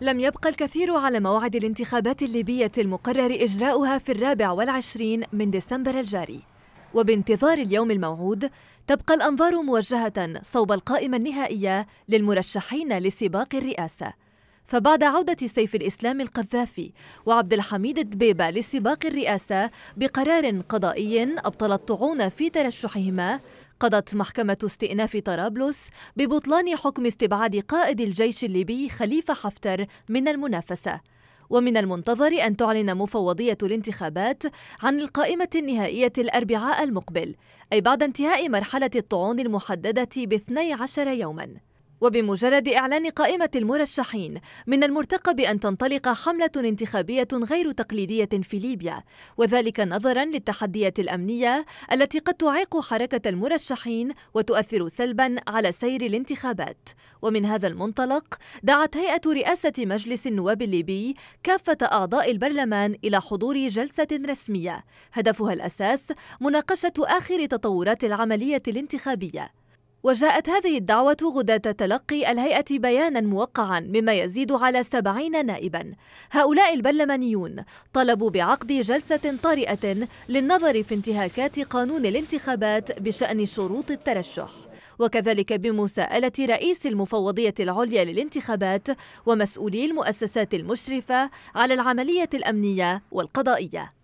لم يبقى الكثير على موعد الانتخابات الليبية المقرر إجراؤها في الرابع والعشرين من ديسمبر الجاري وبانتظار اليوم الموعود تبقى الأنظار موجهة صوب القائمة النهائية للمرشحين لسباق الرئاسة فبعد عودة سيف الإسلام القذافي وعبد الحميد الدبيبة لسباق الرئاسة بقرار قضائي أبطل الطعون في ترشحهما قضت محكمة استئناف طرابلس ببطلان حكم استبعاد قائد الجيش الليبي خليفة حفتر من المنافسة ومن المنتظر أن تعلن مفوضية الانتخابات عن القائمة النهائية الأربعاء المقبل أي بعد انتهاء مرحلة الطعون المحددة باثني عشر يوماً وبمجرد إعلان قائمة المرشحين من المرتقب أن تنطلق حملة انتخابية غير تقليدية في ليبيا وذلك نظرا للتحديات الأمنية التي قد تعيق حركة المرشحين وتؤثر سلبا على سير الانتخابات ومن هذا المنطلق دعت هيئة رئاسة مجلس النواب الليبي كافة أعضاء البرلمان إلى حضور جلسة رسمية هدفها الأساس مناقشة آخر تطورات العملية الانتخابية وجاءت هذه الدعوة غداة تلقي الهيئة بيانا موقعا مما يزيد على سبعين نائبا هؤلاء البرلمانيون طلبوا بعقد جلسة طارئة للنظر في انتهاكات قانون الانتخابات بشأن شروط الترشح وكذلك بمساءلة رئيس المفوضية العليا للانتخابات ومسؤولي المؤسسات المشرفة على العملية الأمنية والقضائية